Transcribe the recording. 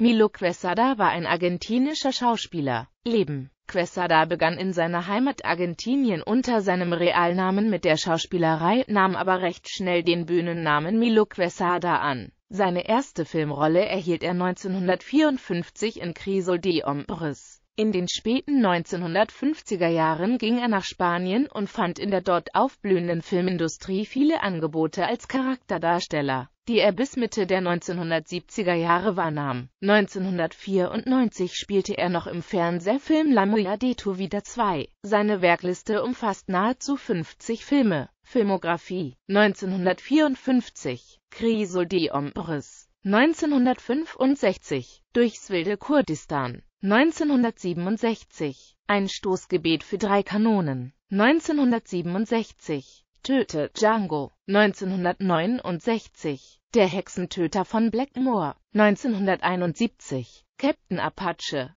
Milo Quesada war ein argentinischer Schauspieler. Leben Quesada begann in seiner Heimat Argentinien unter seinem Realnamen mit der Schauspielerei, nahm aber recht schnell den Bühnennamen Milo Quesada an. Seine erste Filmrolle erhielt er 1954 in Crisol de Hombres. In den späten 1950er Jahren ging er nach Spanien und fand in der dort aufblühenden Filmindustrie viele Angebote als Charakterdarsteller die er bis Mitte der 1970er Jahre wahrnahm. 1994 spielte er noch im Fernsehfilm L'Amour d'Eto wieder zwei. Seine Werkliste umfasst nahezu 50 Filme. Filmografie 1954 Crisol d'Ombres 1965 Durchs wilde Kurdistan 1967 Ein Stoßgebet für drei Kanonen 1967 tötet Django 1969, Der Hexentöter von Blackmore 1971, Captain Apache